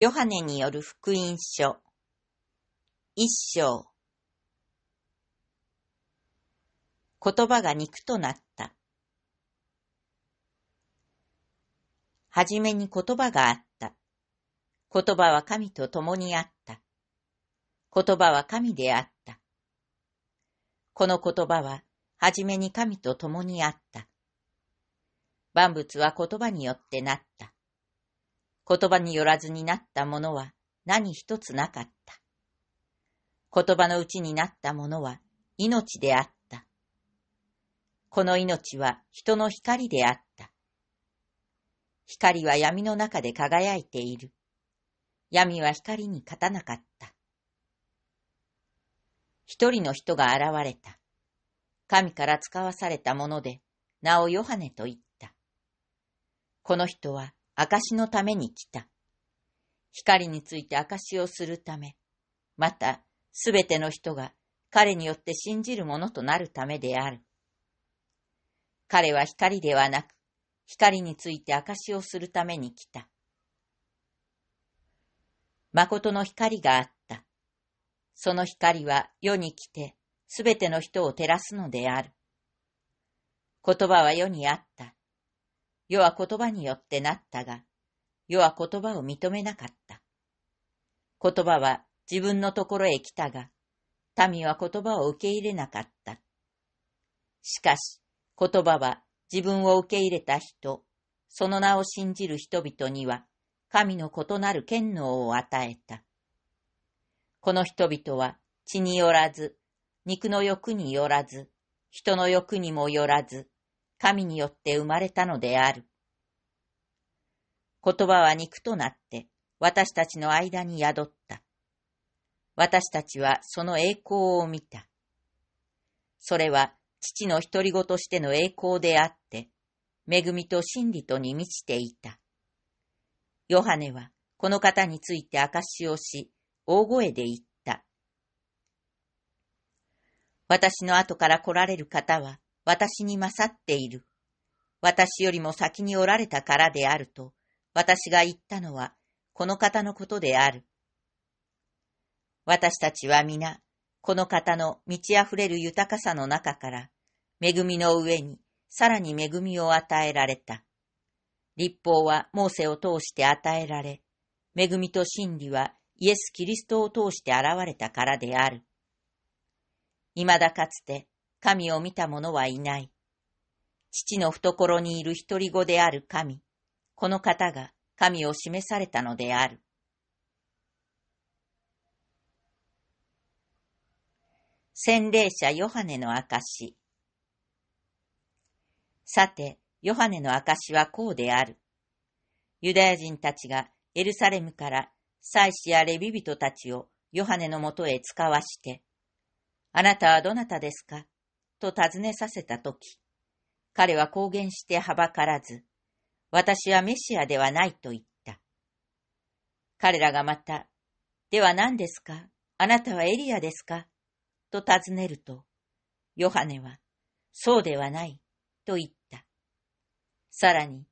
ヨハネによる福音書。一章。言葉が肉となった。はじめに言葉があった。言葉は神と共にあった。言葉は神であった。この言葉は、はじめに神と共にあった。万物は言葉によってなった。言葉によらずになったものは何一つなかった。言葉のうちになったものは命であった。この命は人の光であった。光は闇の中で輝いている。闇は光に勝たなかった。一人の人が現れた。神から使わされたもので、名をヨハネと言った。この人は証のために来た。光について証をするため、また、すべての人が彼によって信じるものとなるためである。彼は光ではなく、光について証をするために来た。誠の光があった。その光は世に来て、すべての人を照らすのである。言葉は世にあった。世は言葉によってなったが、世は言葉を認めなかった。言葉は自分のところへ来たが、民は言葉を受け入れなかった。しかし、言葉は自分を受け入れた人、その名を信じる人々には、神の異なる権能を与えた。この人々は血によらず、肉の欲によらず、人の欲にもよらず、神によって生まれたのである。言葉は肉となって私たちの間に宿った。私たちはその栄光を見た。それは父の独り子としての栄光であって、恵みと真理とに満ちていた。ヨハネはこの方について証しをし、大声で言った。私の後から来られる方は、私に勝っている。私よりも先におられたからであると、私が言ったのは、この方のことである。私たちは皆、この方の満ち溢れる豊かさの中から、恵みの上にさらに恵みを与えられた。立法はモーセを通して与えられ、恵みと真理はイエス・キリストを通して現れたからである。未だかつて神を見た者はいない。父の懐にいる独り子である神、この方が神を示されたのである。洗礼者ヨハネの証。さて、ヨハネの証はこうである。ユダヤ人たちがエルサレムから祭司やレビ人たちをヨハネのもとへ使わして、あなたはどなたですかと尋ねさせたとき、彼は公言してはばからず、私はメシアではないと言った。彼らがまた、では何ですかあなたはエリアですかと尋ねると、ヨハネは、そうではない、と言った。さらに、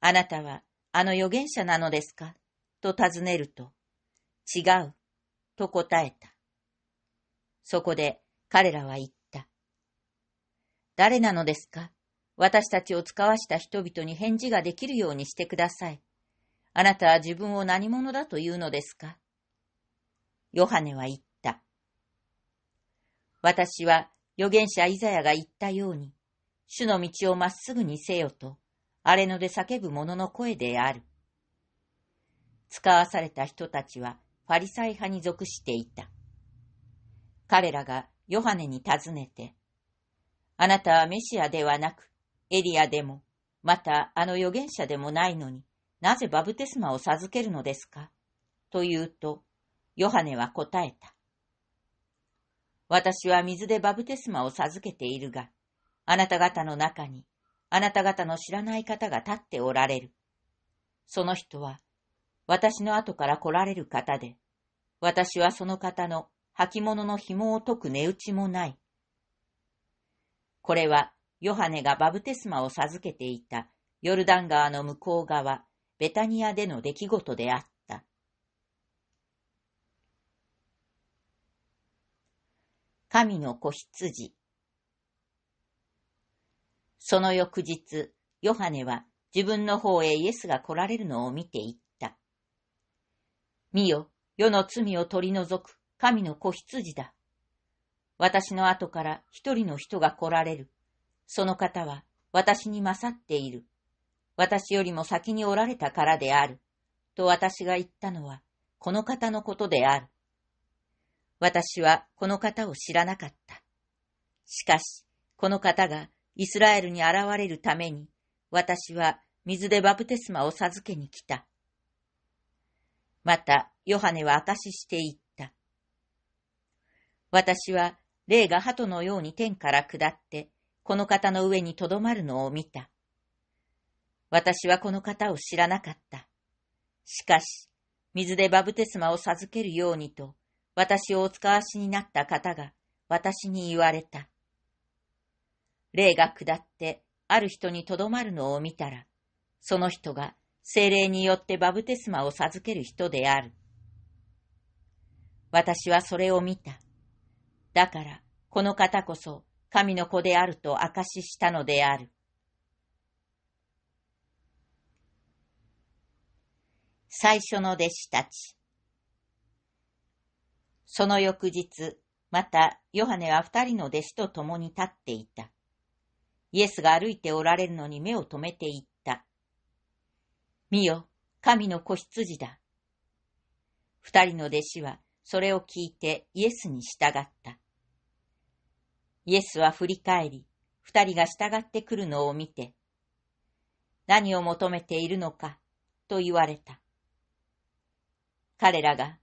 あなたはあの預言者なのですかと尋ねると、違う、と答えた。そこで彼らは言った。誰なのですか私たちを使わした人々に返事ができるようにしてください。あなたは自分を何者だというのですかヨハネは言った。私は預言者イザヤが言ったように、主の道をまっすぐにせよと、荒れ野で叫ぶ者の声である。使わされた人たちはファリサイ派に属していた。彼らがヨハネに尋ねて、あなたはメシアではなく、エリアでも、またあの預言者でもないのになぜバブテスマを授けるのですかと言うと、ヨハネは答えた。私は水でバブテスマを授けているが、あなた方の中に、あなた方の知らない方が立っておられる。その人は、私の後から来られる方で、私はその方の履物の紐を解く値打ちもない。これはヨハネがバブテスマを授けていたヨルダン川の向こう側、ベタニアでの出来事であった。神の子羊。その翌日、ヨハネは自分の方へイエスが来られるのを見ていった。見よ、世の罪を取り除く神の子羊だ。私の後から一人の人が来られる。その方は私に勝っている。私よりも先におられたからである。と私が言ったのは、この方のことである。私はこの方を知らなかった。しかし、この方がイスラエルに現れるために、私は水でバプテスマを授けに来た。また、ヨハネは証ししていった。私は霊が鳩のように天から下って、この方の上にとどまるのを見た。私はこの方を知らなかった。しかし、水でバブテスマを授けるようにと、私をお使わしになった方が、私に言われた。霊が下って、ある人にとどまるのを見たら、その人が精霊によってバブテスマを授ける人である。私はそれを見た。だから、この方こそ神の子であると証ししたのである。最初の弟子たち。その翌日、またヨハネは二人の弟子と共に立っていた。イエスが歩いておられるのに目を留めていった。見よ、神の子羊だ。二人の弟子はそれを聞いてイエスに従った。イエスは振り返り、二人が従ってくるのを見て、何を求めているのか、と言われた。彼らが、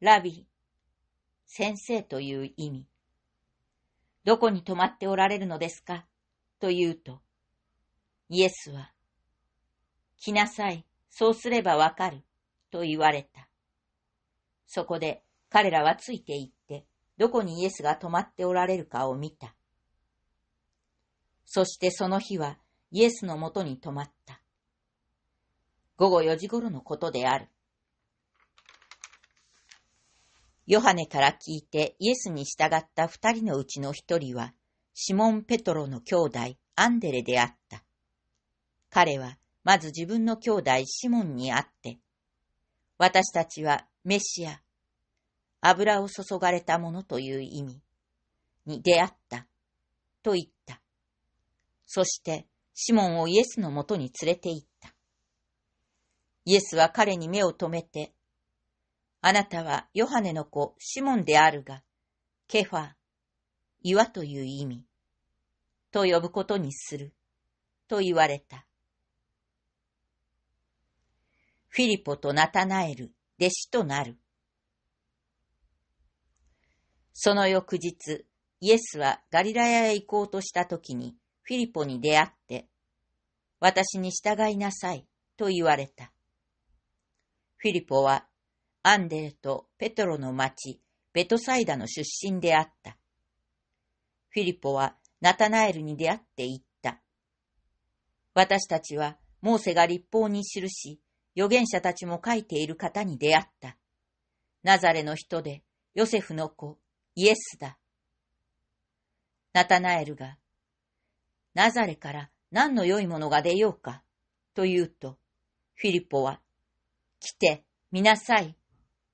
ラビ、先生という意味、どこに泊まっておられるのですか、と言うと、イエスは、来なさい、そうすればわかる、と言われた。そこで彼らはついて行って、どこにイエスが止まっておられるかを見た。そしてその日はイエスのもとに止まった。午後4時頃のことである。ヨハネから聞いてイエスに従った二人のうちの一人は、シモン・ペトロの兄弟、アンデレであった。彼は、まず自分の兄弟シモンに会って、私たちはメシア、油を注がれたものという意味に出会った、と言った。そして、シモンをイエスのもとに連れて行った。イエスは彼に目を留めて、あなたはヨハネの子シモンであるが、ケファ、岩という意味、と呼ぶことにする、と言われた。フィリポとナタナエル、弟子となる。その翌日、イエスはガリラヤへ行こうとした時にフィリポに出会って、私に従いなさいと言われた。フィリポはアンデルとペトロの町、ベトサイダの出身であった。フィリポはナタナエルに出会って言った。私たちはモーセが立法に記し、預言者たちも書いている方に出会った。ナザレの人で、ヨセフの子、イエスだ。ナタナエルが、ナザレから何の良いものが出ようか、と言うと、フィリポは、来て、見なさい、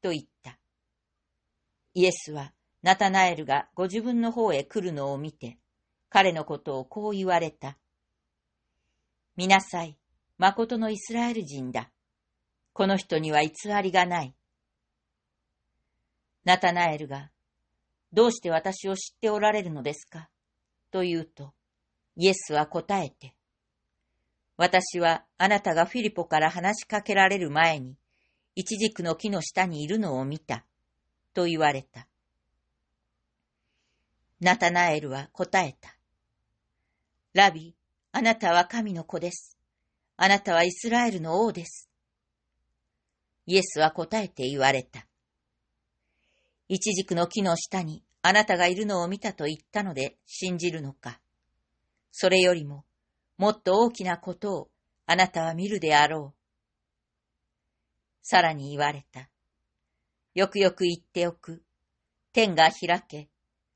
と言った。イエスは、ナタナエルがご自分の方へ来るのを見て、彼のことをこう言われた。見なさい、誠のイスラエル人だ。この人には偽りがない。ナタナエルがどうして私を知っておられるのですかと言うと、イエスは答えて、私はあなたがフィリポから話しかけられる前に、イチジクの木の下にいるのを見た、と言われた。ナタナエルは答えた。ラビ、あなたは神の子です。あなたはイスラエルの王です。イエスは答えて言われた。一軸の木の下にあなたがいるのを見たと言ったので信じるのか。それよりも、もっと大きなことをあなたは見るであろう。さらに言われた。よくよく言っておく。天が開け、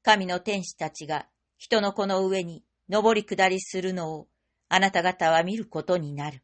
神の天使たちが人の子の上に上り下りするのをあなた方は見ることになる。